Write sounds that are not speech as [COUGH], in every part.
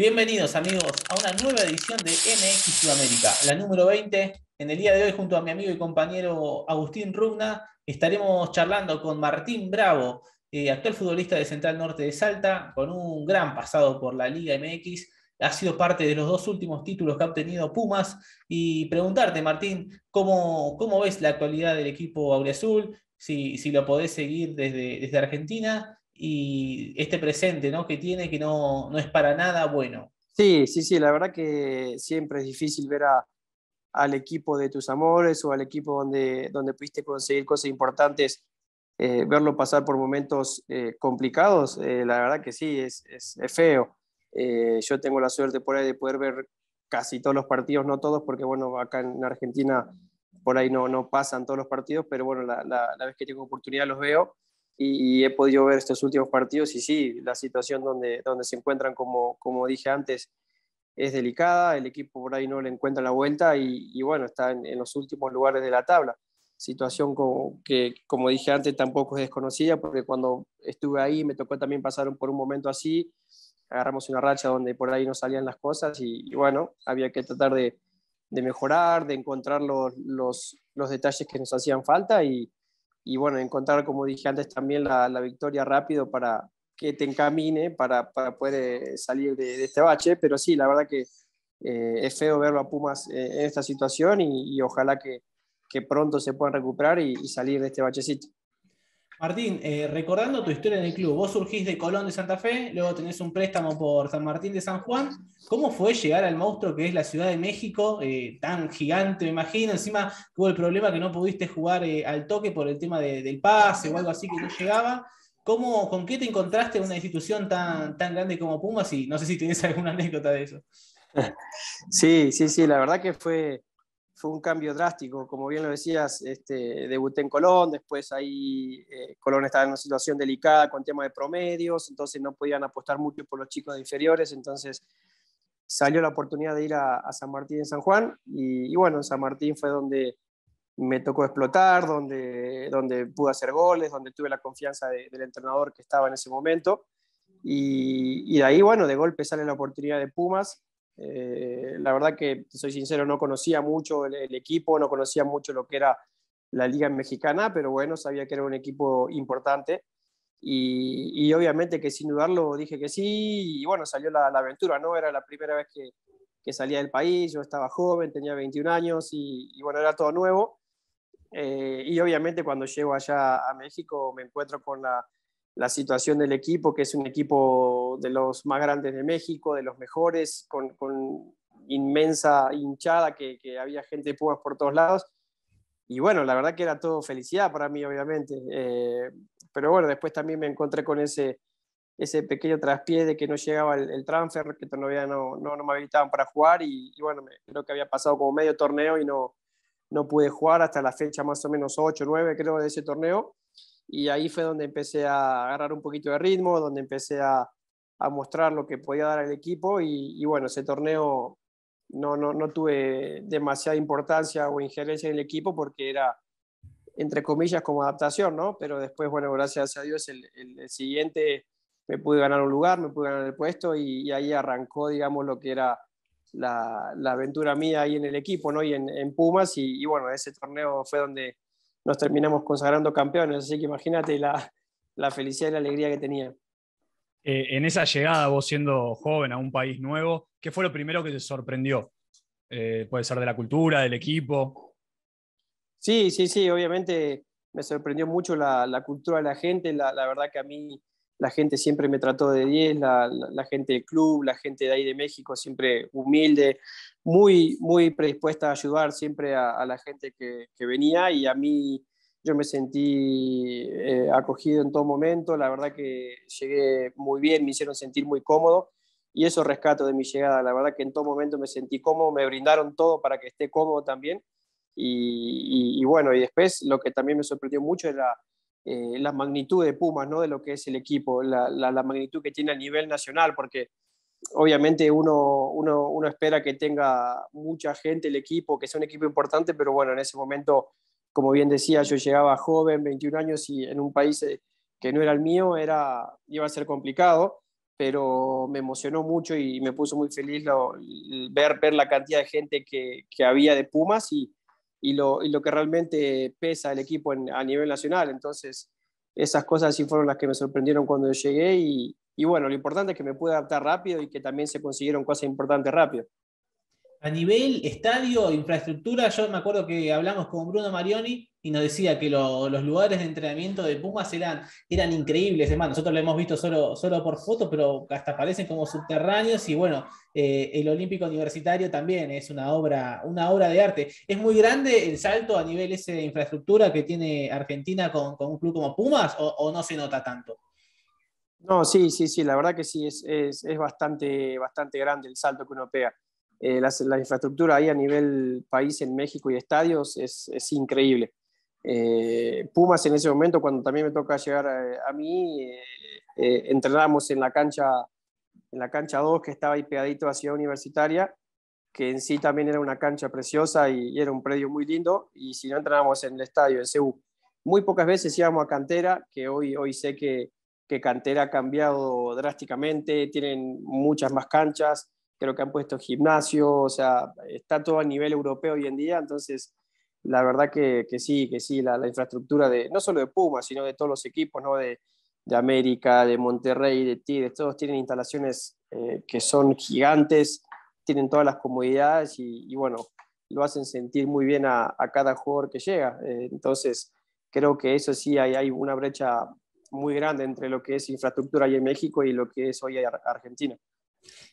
Bienvenidos amigos a una nueva edición de MX Sudamérica, la número 20. En el día de hoy junto a mi amigo y compañero Agustín Rugna estaremos charlando con Martín Bravo, eh, actual futbolista de Central Norte de Salta, con un gran pasado por la Liga MX. Ha sido parte de los dos últimos títulos que ha obtenido Pumas. Y preguntarte, Martín, ¿cómo, cómo ves la actualidad del equipo Aureazul? Si, si lo podés seguir desde, desde Argentina y este presente ¿no? que tiene que no, no, es para nada bueno. Sí, sí, sí, la verdad que siempre es difícil ver a, al equipo de tus amores o al equipo donde, donde pudiste conseguir cosas importantes, eh, verlo pasar por momentos eh, complicados, eh, la verdad que sí, es, es, feo. yo tengo la suerte por ahí de poder ver casi todos los partidos, no todos, porque bueno, acá en Argentina por ahí no, no pasan todos los partidos, pero bueno, la vez que tengo oportunidad los veo y, he podido ver estos últimos partidos y sí, la situación donde, donde se encuentran, como, como dije antes, es delicada, el equipo por ahí no le encuentra la vuelta y, bueno, está en, los últimos lugares de la tabla. Situación que, como dije antes, tampoco es desconocida porque cuando estuve ahí me tocó también pasar por un momento así, agarramos una racha donde por ahí no salían las cosas y, bueno, había que tratar de, mejorar, de encontrar los, los, los, detalles que nos hacían falta y, y bueno, encontrar, como dije antes, también la, victoria rápido para que te encamine para, para poder salir de, este bache. Pero sí, la verdad que eh, es feo verlo a Pumas eh, en esta situación y, ojalá que, que, pronto se puedan recuperar y, y salir de este bachecito. Martín, eh, recordando tu historia en el club, vos surgís de Colón de Santa Fe, luego tenés un préstamo por San Martín de San Juan. ¿Cómo fue llegar al monstruo que es la Ciudad de México, eh, tan gigante, me imagino? Encima hubo el problema que no pudiste jugar eh, al toque por el tema del pase o algo así que no llegaba. ¿Cómo, ¿Con qué te encontraste en una institución tan, tan grande como Pumas? Y no sé si tienes [LAUGHS] alguna anécdota de eso. Sí, sí, sí, la verdad que fue, fue un cambio drástico, como bien lo decías, este, debuté en Colón, después ahí eh, Colón estaba en una situación delicada con tema de promedios, entonces no podían apostar mucho por los chicos inferiores, entonces salió la oportunidad de ir a, San Martín en San Juan y, bueno, en San Martín fue donde me tocó explotar, donde, donde pude hacer goles, donde tuve la confianza del entrenador que estaba en ese momento. Y, y, de ahí, bueno, de golpe sale la oportunidad de Pumas, eh, la verdad que, soy sincero, no conocía mucho el, equipo, no conocía mucho lo que era la liga mexicana, pero bueno, sabía que era un equipo importante. Y, y obviamente que sin dudarlo dije que sí, y bueno, salió la, aventura, ¿no? Era la primera vez que, que, salía del país, yo estaba joven, tenía 21 años y, bueno, era todo nuevo. Eh, y obviamente cuando llego allá a México me encuentro con la, la situación del equipo, que es un equipo de los más grandes de México, de los mejores, con, inmensa hinchada, que, había gente de Pumas por todos lados. Y bueno, la verdad que era todo felicidad para mí, obviamente. Eh, pero bueno, después también me encontré con ese, ese pequeño traspié de que no llegaba el, transfer, que todavía no, no, me habilitaban para jugar. Y, bueno, creo que había pasado como medio torneo y no, no pude jugar hasta la fecha más o menos 8, 9, creo, de ese torneo y ahí fue donde empecé a agarrar un poquito de ritmo, donde empecé a, mostrar lo que podía dar al equipo y, bueno, ese torneo no, no, tuve demasiada importancia o injerencia en el equipo porque era, entre comillas, como adaptación, ¿no? Pero después, bueno, gracias a Dios, el, siguiente me pude ganar un lugar, me pude ganar el puesto y, ahí arrancó, digamos, lo que era la, aventura mía ahí en el equipo, ¿no? Y en, Pumas y, y bueno, ese torneo fue donde nos terminamos consagrando campeones, así que imagínate la, felicidad y la alegría que tenía. Eh, en esa llegada, vos siendo joven a un país nuevo, ¿qué fue lo primero que te sorprendió? Eh, puede ser de la cultura, del equipo. Sí, sí, sí, obviamente me sorprendió mucho la, cultura de la gente, la, verdad que a mí la gente siempre me trató de 10, la, gente del club, la gente de ahí de México, siempre humilde, muy, muy predispuesta a ayudar siempre a, la gente que, venía y a mí yo me sentí eh, acogido en todo momento, la verdad que llegué muy bien, me hicieron sentir muy cómodo y eso rescato de mi llegada, la verdad que en todo momento me sentí cómodo, me brindaron todo para que esté cómodo también y, y bueno, y después lo que también me sorprendió mucho es la eh, la magnitud de Pumas, ¿no? de lo que es el equipo, la, magnitud que tiene a nivel nacional, porque obviamente uno, espera que tenga mucha gente el equipo, que sea un equipo importante, pero bueno, en ese momento, como bien decía, yo llegaba joven, 21 años, y en un país eh, que no era el mío, era, iba a ser complicado, pero me emocionó mucho y me puso muy feliz ver, ver la cantidad de gente que, que había de Pumas y, y lo, que realmente pesa el equipo a nivel nacional. Entonces, esas cosas sí fueron las que me sorprendieron cuando llegué y, y bueno, lo importante es que me pude adaptar rápido y que también se consiguieron cosas importantes rápido. A nivel estadio, infraestructura, yo me acuerdo que hablamos con Bruno Marioni y nos decía que los lugares de entrenamiento de Pumas eran, eran increíbles. hermano nosotros lo hemos visto solo, solo por fotos, pero hasta parecen como subterráneos. Y bueno, eh, el Olímpico Universitario también es una obra, una obra de arte. Es muy grande el salto a nivel ese de infraestructura que tiene Argentina con, un club como Pumas, o, no se nota tanto. No, sí, sí, sí, la verdad que sí, es, bastante, bastante grande el salto que uno pega. Eh, la, infraestructura ahí a nivel país en México y estadios es, increíble. Eh, Pumas en ese momento, cuando también me toca llegar eh, a, mí, eh, en la cancha en la cancha 2 que estaba ahí pegadito a Ciudad Universitaria, que en sí también era una cancha preciosa y, era un predio muy lindo, y si no entrenábamos en el estadio, de Muy pocas veces íbamos a Cantera, que hoy, hoy sé que, que Cantera ha cambiado drásticamente, tienen muchas más canchas, creo que han puesto gimnasio, o sea, está todo a nivel europeo hoy en día, entonces la verdad que, que sí, que sí, la, infraestructura de, no solo de Puma, sino de todos los equipos, ¿no? De, de América, de Monterrey, de Tigres, todos tienen instalaciones eh, que son gigantes, tienen todas las comodidades y, bueno, lo hacen sentir muy bien a, a cada jugador que llega. Eh, entonces, creo que eso sí, hay, hay una brecha muy grande entre lo que es infraestructura ahí en México y lo que es hoy Argentina.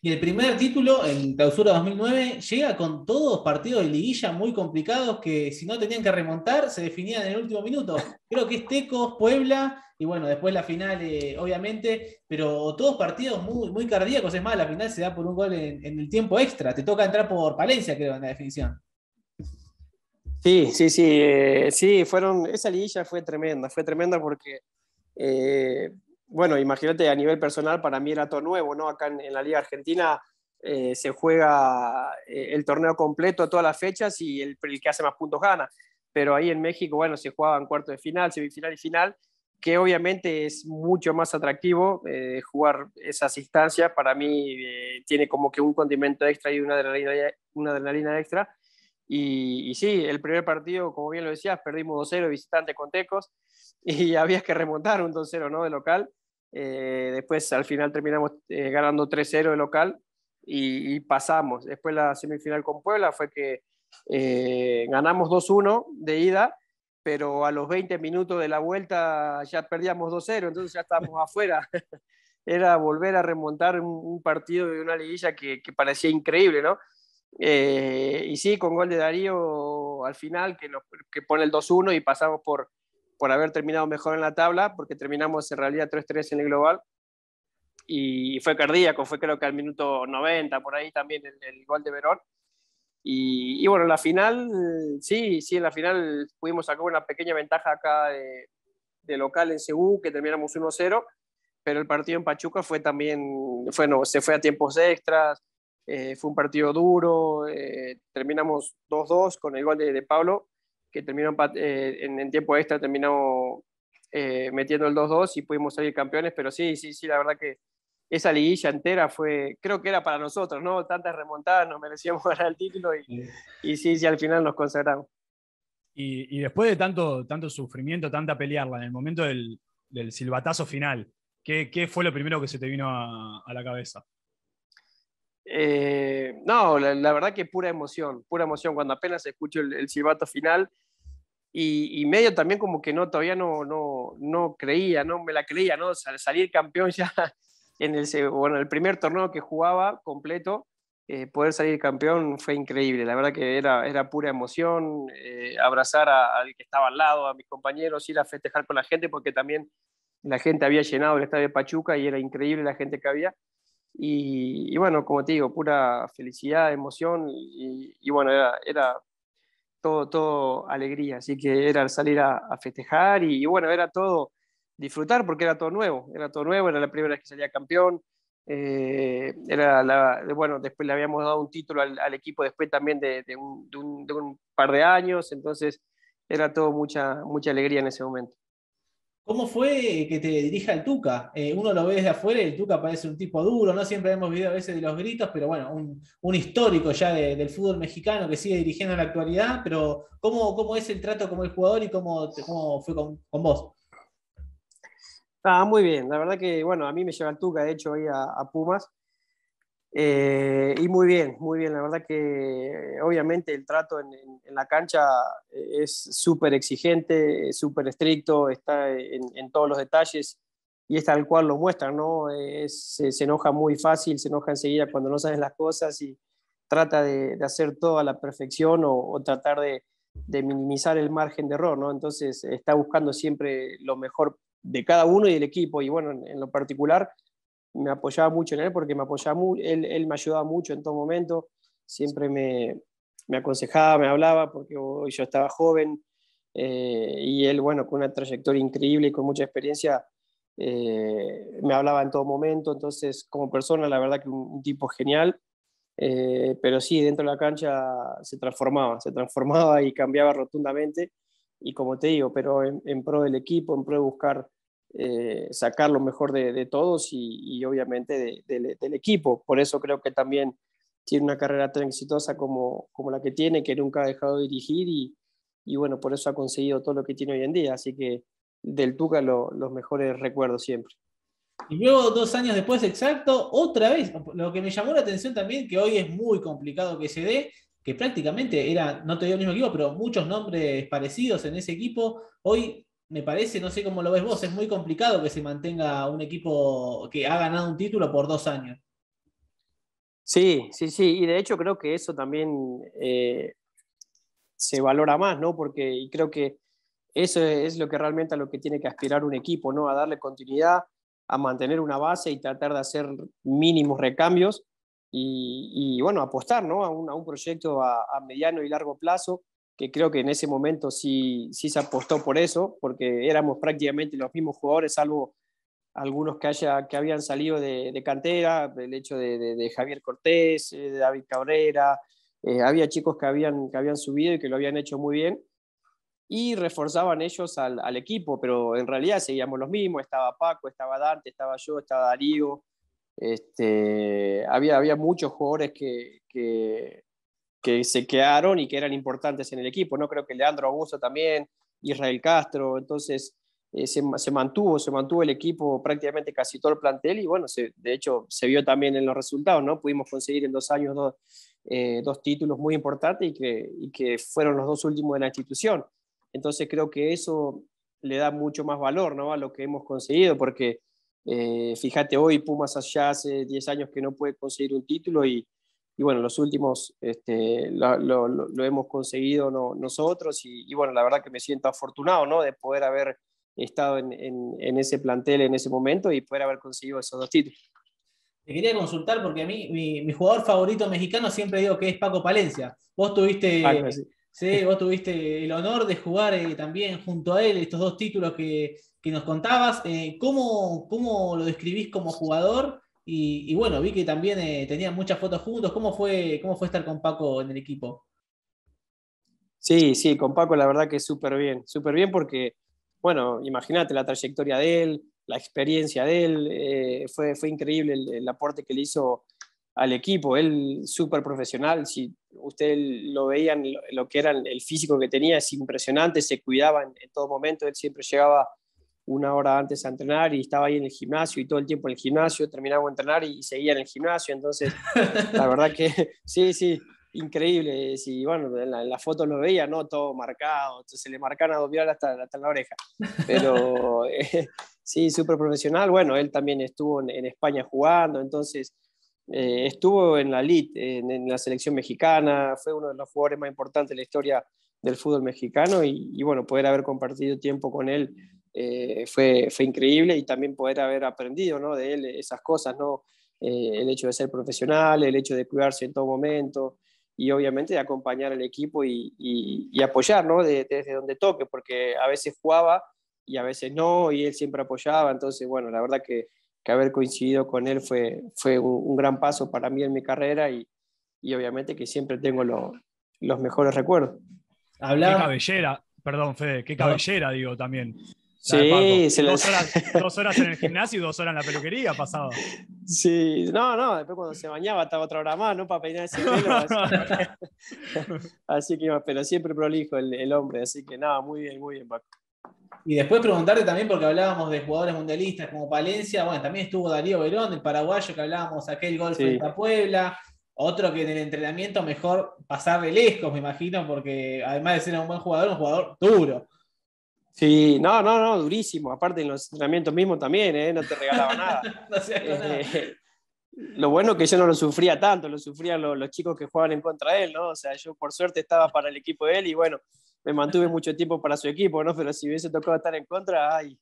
Y el primer título, en clausura 2009, llega con todos partidos de liguilla muy complicados que si no tenían que remontar, se definían en el último minuto. Creo que es Tecos, Puebla y bueno, después la final, eh, obviamente, pero todos partidos muy, cardíacos. Es más, la final se da por un gol en, el tiempo extra. Te toca entrar por Palencia, creo, en la definición. Sí, sí, sí, eh, sí, fueron, esa liguilla fue tremenda, fue tremenda porque eh, bueno, imagínate, a nivel personal para mí era todo nuevo, ¿no? Acá en, la Liga Argentina eh, se juega eh, el torneo completo a todas las fechas y el, que hace más puntos gana. Pero ahí en México, bueno, se jugaban cuarto de final, semifinal y final, que obviamente es mucho más atractivo eh, jugar esa instancias. Para mí tiene como que un condimento extra y una adrenalina, una adrenalina extra. Y, sí, el primer partido, como bien lo decías, perdimos 2-0 visitante con Tecos [LAUGHS] y había que remontar un 2-0 ¿no? de local. Eh, después al final terminamos eh, ganando 3-0 de local y, pasamos. Después la semifinal con Puebla fue que eh, ganamos 2-1 de ida, pero a los 20 minutos de la vuelta ya perdíamos 2-0, entonces ya estábamos [LAUGHS] afuera. [LAUGHS] Era volver a remontar un, partido de una liguilla que, que parecía increíble, ¿no? Eh, y sí, con gol de Darío al final, que, que pone el 2-1 y pasamos por, por haber terminado mejor en la tabla, porque terminamos en realidad 3-3 en el global. Y fue cardíaco, fue creo que al minuto 90, por ahí también el, gol de Verón. Y, y, bueno, la final, sí, sí, en la final pudimos sacar una pequeña ventaja acá de, de local en Cebú, que terminamos 1-0, pero el partido en Pachuca fue también, bueno, se fue a tiempos extras, eh, fue un partido duro, eh, terminamos 2-2 con el gol de, Pablo, que terminó eh, en, tiempo extra, terminamos metiendo el 2-2 y pudimos salir campeones, pero sí, sí, sí, la verdad que esa liguilla entera fue, creo que era para nosotros, ¿no? Tantas remontadas, nos merecíamos [LAUGHS] ganar el título y, sí. sí, al final nos consagramos. Y, después de tanto, tanto sufrimiento, tanta pelearla, en el momento del, silbatazo final, ¿qué, fue lo primero que se te vino a la cabeza? Eh, no, la, verdad que pura emoción, pura emoción cuando apenas escucho el, el silbato final y, medio también como que no, todavía no, no, creía, no me la creía, ¿no? salir campeón [LAUGHS] ya en el, bueno, el primer torneo que jugaba completo, eh, poder salir campeón fue increíble, la verdad que era, era pura emoción, eh, abrazar al que estaba al lado, a mis compañeros, ir a festejar con la gente porque también la gente había llenado el estadio de Pachuca y era increíble la gente que había. Y, bueno, como te digo, pura felicidad, emoción y, bueno, era, todo, todo alegría, así que era salir a, festejar y, bueno, era todo disfrutar porque era todo nuevo, era todo nuevo, era la primera vez que salía campeón, eh, era la, bueno, después le habíamos dado un título al, equipo después también de, un, par de años, entonces era todo mucha, mucha alegría en ese momento. ¿Cómo fue que te dirija el Tuca? Eh, uno lo ve desde afuera y el Tuca parece un tipo duro, ¿no? Siempre hemos videos a veces de los gritos, pero bueno, un, histórico ya del fútbol mexicano que sigue dirigiendo en la actualidad, pero ¿cómo, cómo es el trato como el jugador y cómo, cómo fue con, vos? Ah, muy bien, la verdad que, bueno, a mí me lleva el Tuca, de hecho, hoy a Pumas, eh, y muy bien, muy bien. La verdad que obviamente el trato en, la cancha eh, es súper exigente, súper estricto, está en, todos los detalles y es tal cual lo muestra ¿no? se, enoja muy fácil, se enoja enseguida cuando no sabes las cosas y trata de, hacer todo a la perfección o, tratar de, de, minimizar el margen de error, ¿no? Entonces está buscando siempre lo mejor de cada uno y del equipo y bueno, en lo particular me apoyaba mucho en él porque me apoyaba él, me ayudaba mucho en todo momento, siempre me, aconsejaba, me hablaba porque yo estaba joven eh, y él, bueno, con una trayectoria increíble y con mucha experiencia, eh, me hablaba en todo momento, entonces como persona, la verdad que un, tipo genial, eh, pero sí, dentro de la cancha se transformaba, se transformaba y cambiaba rotundamente y como te digo, pero en pro del equipo, en pro de buscar eh, sacar lo mejor de, todos y, obviamente del equipo. Por eso creo que también tiene una carrera tan exitosa como, la que tiene, que nunca ha dejado de dirigir y, bueno, por eso ha conseguido todo lo que tiene hoy en día. Así que del Tuca los mejores recuerdos siempre. Y luego, dos años después exacto, otra vez, lo que me llamó la atención también, que hoy es muy complicado que se dé, que prácticamente era, no te digo el mismo equipo, pero muchos nombres parecidos en ese equipo. Hoy me parece, no sé cómo lo ves vos, es muy complicado que se mantenga un equipo que ha ganado un título por dos años. Sí, sí, sí, y de hecho creo que eso también eh, se valora más, ¿no? Porque creo que eso es lo que realmente a lo que tiene que aspirar un equipo, ¿no? A darle continuidad, a mantener una base y tratar de hacer mínimos recambios y, bueno, apostar, ¿no? A un, proyecto a mediano y largo plazo que creo que en ese momento sí, sí se apostó por eso, porque éramos prácticamente los mismos jugadores, salvo algunos que, haya, que habían salido de, cantera, el hecho de, Javier Cortés, eh, de David Cabrera, eh, había chicos que habían, que habían subido y que lo habían hecho muy bien, y reforzaban ellos al, equipo, pero en realidad seguíamos los mismos, estaba Paco, estaba Dante, estaba yo, estaba Darío, este, había, había muchos jugadores que, que que se quedaron y que eran importantes en el equipo, ¿no? Creo que Leandro Augusto también, Israel Castro, entonces eh, se, mantuvo, se mantuvo el equipo prácticamente casi todo el plantel y bueno, de hecho se vio también en los resultados, ¿no? Pudimos conseguir en dos años dos, eh, dos títulos muy importantes y que, que fueron los dos últimos de la institución. Entonces creo que eso le da mucho más valor, ¿no? A lo que hemos conseguido, porque eh, fíjate hoy Pumas ya hace 10 años que no puede conseguir un título y y bueno, los últimos este, lo, hemos conseguido nosotros y, bueno, la verdad que me siento afortunado ¿no? de poder haber estado en, en, ese plantel en ese momento y poder haber conseguido esos dos títulos. Te quería consultar porque a mí mi, jugador favorito mexicano siempre digo que es Paco Palencia. Vos tuviste, ah, sí. vos tuviste el honor de jugar eh, también junto a él estos dos títulos que, que nos contabas. Eh, ¿cómo, ¿Cómo lo describís como jugador? Y, bueno, vi que también eh, tenían muchas fotos juntos. ¿Cómo fue, ¿Cómo fue estar con Paco en el equipo? Sí, sí, con Paco la verdad que súper bien, súper bien porque, bueno, imagínate la trayectoria de él, la experiencia de él, eh, fue, fue increíble el, aporte que le hizo al equipo, él súper profesional, si ustedes lo veían, lo, que era el físico que tenía es impresionante, se cuidaba en todo momento, él siempre llegaba una hora antes a entrenar y estaba ahí en el gimnasio y todo el tiempo en el gimnasio, terminaba de entrenar y seguía en el gimnasio, entonces la [LAUGHS] verdad que sí, sí, increíble, y bueno, en la, foto lo veía, ¿no? Todo marcado, se le marcan a doblar hasta, hasta la oreja, pero [LAUGHS] eh, sí, súper profesional, bueno, él también estuvo en, España jugando, entonces... Eh, estuvo en la elite, en, la selección mexicana, fue uno de los jugadores más importantes de la historia del fútbol mexicano y, y bueno, poder haber compartido tiempo con él eh, fue, fue increíble y también poder haber aprendido ¿no? de él esas cosas, ¿no? Eh, el hecho de ser profesional, el hecho de cuidarse en todo momento y obviamente de acompañar al equipo y, y, apoyar ¿no? desde donde toque, porque a veces jugaba y a veces no, y él siempre apoyaba, entonces bueno, la verdad que, que haber coincidido con él fue, fue un, gran paso para mí en mi carrera y, y obviamente que siempre tengo los mejores recuerdos. Hablaba... Qué cabellera, perdón Fede, qué cabellera digo también. Sí, se dos, horas, en el [LAUGHS] gimnasio y dos horas en la peluquería pasado. Sí, no, no, después cuando se bañaba estaba otra hora más, ¿no? Para peinar así. que, [LAUGHS] pero siempre prolijo el, hombre, así que nada, muy bien, muy bien, Paco. Y después preguntarte también, porque hablábamos de jugadores mundialistas como Palencia, bueno, también estuvo Darío Verón, el paraguayo que hablábamos, aquel gol frente a Puebla, otro que en el entrenamiento mejor pasar de lejos, me imagino, porque además de ser un buen jugador, un jugador duro. Sí, no, no, no, durísimo. Aparte en los entrenamientos mismos también, ¿eh? no te regalaba [LAUGHS] nada. Eh, lo bueno es que yo no lo sufría tanto, lo sufrían los chicos que jugaban en contra de él, ¿no? O sea, yo por suerte estaba para el equipo de él y bueno, me mantuve mucho tiempo para su equipo, ¿no? Pero si hubiese tocado estar en contra, ay,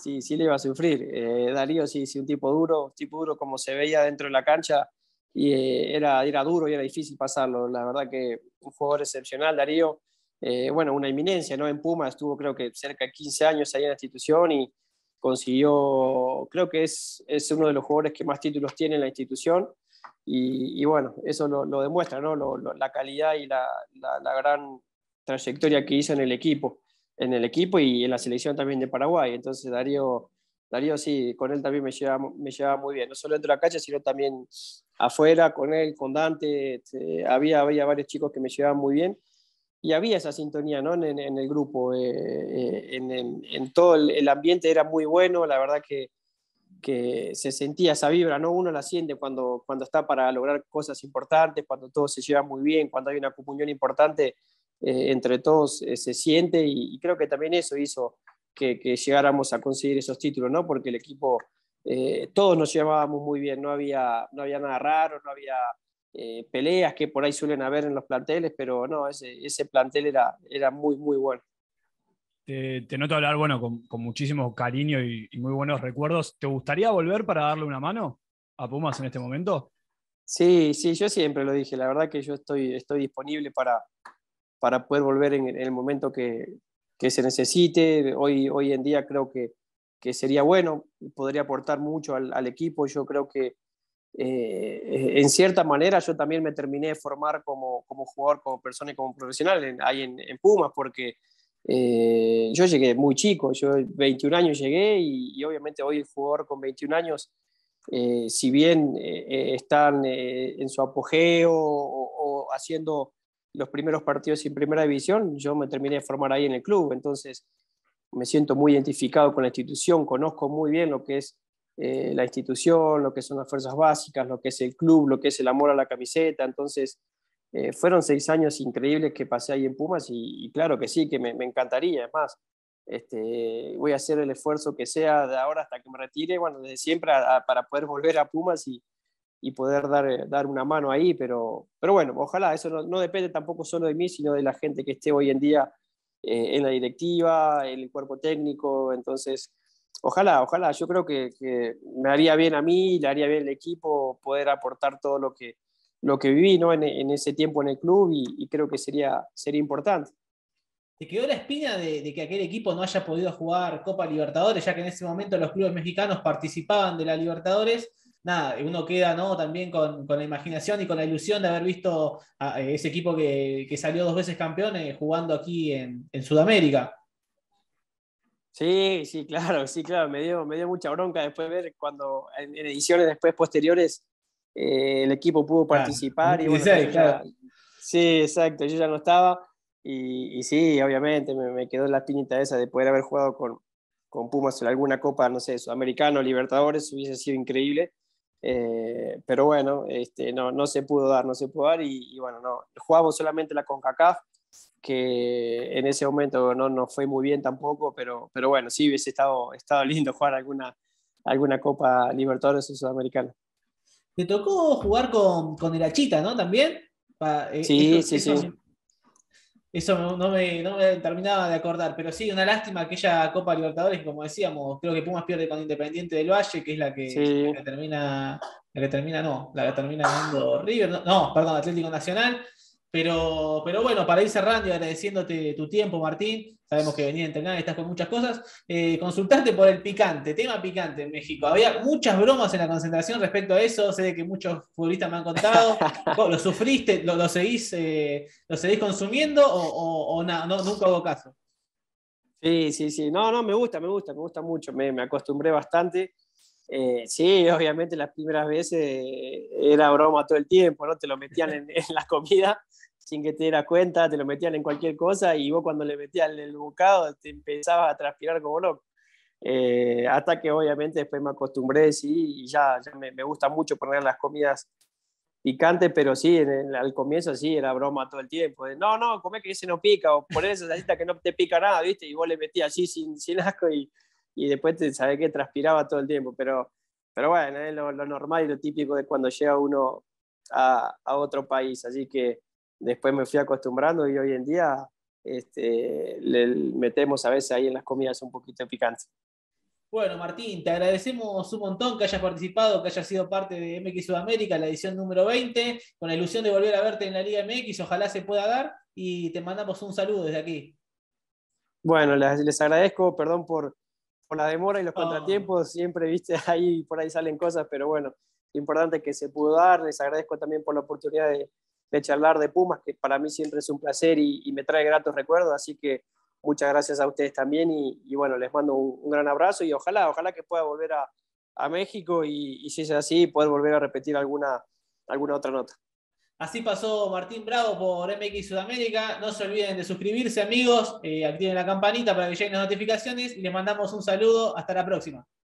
sí, sí le iba a sufrir. Eh, Darío sí, sí, un tipo duro, un tipo duro como se veía dentro de la cancha y era, era duro y era difícil pasarlo. La verdad que un jugador excepcional, Darío eh, bueno, una eminencia, ¿no? En Puma estuvo creo que cerca de 15 años ahí en la institución y consiguió, creo que es, uno de los jugadores que más títulos tiene en la institución y, bueno, eso lo, demuestra, ¿no? la calidad y la, gran trayectoria que hizo en el equipo, en el equipo y en la selección también de Paraguay. Entonces Darío, Darío sí, con él también me llevaba, me muy bien, no solo dentro de la cancha, sino también afuera, con él, con Dante, este, había, había varios chicos que me llevaban muy bien y había esa sintonía ¿no? en, el grupo, eh, eh, en, todo el, ambiente era muy bueno, la verdad que, se sentía esa vibra, ¿no? uno la siente cuando, cuando está para lograr cosas importantes, cuando todo se lleva muy bien, cuando hay una comunión importante eh, entre todos, se siente y, creo que también eso hizo que, llegáramos a conseguir esos títulos, ¿no? porque el equipo, todos nos llevábamos muy bien, no había, no había nada raro, no había eh, peleas que por ahí suelen haber en los planteles, pero no, ese, ese plantel era, era muy, muy bueno. Te, noto hablar, bueno, con, con muchísimo cariño y, muy buenos recuerdos. ¿Te gustaría volver para darle una mano a Pumas en este momento? Sí, sí, yo siempre lo dije. La verdad que yo estoy, estoy disponible para, para poder volver en, el momento que, que, se necesite. Hoy, hoy en día creo que, que sería bueno, podría aportar mucho al equipo. Yo creo que, eh, en cierta manera yo también me terminé de formar como, como jugador, como persona y como profesional ahí en, Pumas, porque eh, yo llegué muy chico, yo 21 años llegué y, obviamente hoy el jugador con 21 años, eh, si bien están en su apogeo o, haciendo los primeros partidos en primera división, yo me terminé de formar ahí en el club, entonces me siento muy identificado con la institución, conozco muy bien lo que es eh, la institución, lo que son las fuerzas básicas, lo que es el club, lo que es el amor a la camiseta. Entonces, eh, fueron seis años increíbles que pasé ahí en Pumas y, claro que sí, que me, encantaría. Es más, este, voy a hacer el esfuerzo que sea de ahora hasta que me retire, bueno, desde siempre para poder volver a Pumas y, poder dar, eh, dar una mano ahí, pero, pero bueno, ojalá, eso no, depende tampoco solo de mí, sino de la gente que esté hoy en día en la directiva, en el cuerpo técnico, entonces ojalá, ojalá, yo creo que, me haría bien a mí, le haría bien al equipo poder aportar todo lo que, lo que viví en, ese tiempo en el club y, creo que sería, sería importante. ¿Te quedó la espina de, que aquel equipo no haya podido jugar Copa Libertadores, ya que en ese momento los clubes mexicanos participaban de la Libertadores? Nada, uno queda también con, la imaginación y con la ilusión de haber visto a ese equipo que, salió dos veces campeón eh, jugando aquí en Sudamérica. Sí, sí, claro, sí, claro. Me dio, me dio mucha bronca después ver cuando en, ediciones después posteriores eh, el equipo pudo participar. Y bueno, sí, exacto, yo ya no estaba. Y, sí, obviamente me, quedó la pinita esa de poder haber jugado con, con Pumas en alguna copa, no sé, sudamericano, Libertadores, hubiese sido increíble. Eh, pero bueno, este, no, no se pudo dar, no se pudo dar. Y, y bueno, no, jugamos solamente la CONCACAF que en ese momento no nos fue muy bien tampoco, pero, pero bueno, sí hubiese estado, estado [LAUGHS] lindo jugar alguna, alguna Copa Libertadores Sudamericana. Te tocó jugar con, con Achita ¿no? También. sí, sí, eh, sí. Eso no me, no me, terminaba de acordar, pero sí, una lástima aquella Copa Libertadores, como decíamos, creo que Pumas pierde con Independiente del Valle, que es la que, termina, que termina, no, la que termina ganando River, no perdón, Atlético Nacional. Pero, bueno, para ir cerrando y agradeciéndote tu tiempo, Martín, sabemos que venía a entrenar y estás con muchas cosas, eh, consultaste por el picante, tema picante en México. Había muchas bromas en la concentración respecto a eso, sé que muchos futbolistas me han contado. [LAUGHS] ¿Lo sufriste? ¿Lo, seguís, eh, seguís consumiendo o, o, nunca hago caso? Sí, sí, sí. No, no, me gusta, me gusta, me gusta mucho. Me, acostumbré bastante. Eh, sí, obviamente las primeras veces era broma todo el tiempo, ¿no? Te lo metían en la comida sin que te dieras cuenta, te lo metían en cualquier cosa y vos cuando le metías el bocado te empezabas a transpirar como loco. Eh, hasta que obviamente después me acostumbré, sí, y ya, me, gusta mucho poner las comidas picantes, pero sí, al comienzo sí, era broma todo el tiempo. De, no, no, come que ese no pica, o poner esa salsita que no te pica nada, ¿viste? Y vos le metías así sin, sin asco y, y después te sabés que transpiraba todo el tiempo, pero, pero bueno, es lo, normal y lo típico de cuando llega uno a, a otro país, así que después me fui acostumbrando y hoy en día este, le metemos a veces ahí en las comidas un poquito de picante. Bueno, Martín, te agradecemos un montón que hayas participado, que hayas sido parte de MX Sudamérica, la edición número 20, con la ilusión de volver a verte en la Liga MX, ojalá se pueda dar, y te mandamos un saludo desde aquí. Bueno, les, agradezco, perdón por, por, la demora y los contratiempos, siempre, viste, [LAUGHS] ahí por ahí salen cosas, pero bueno, importante que se pudo dar, les agradezco también por la oportunidad de, de charlar de Pumas, que para mí siempre es un placer y, me trae gratos recuerdos, así que muchas gracias a ustedes también y, bueno, les mando un, gran abrazo y ojalá, ojalá que pueda volver a, México y, si es así, poder volver a repetir alguna, alguna otra nota. Así pasó Martín Bravo por MX Sudamérica. No se olviden de suscribirse, amigos. Eh, activen la campanita para que lleguen las notificaciones y les mandamos un saludo. Hasta la próxima.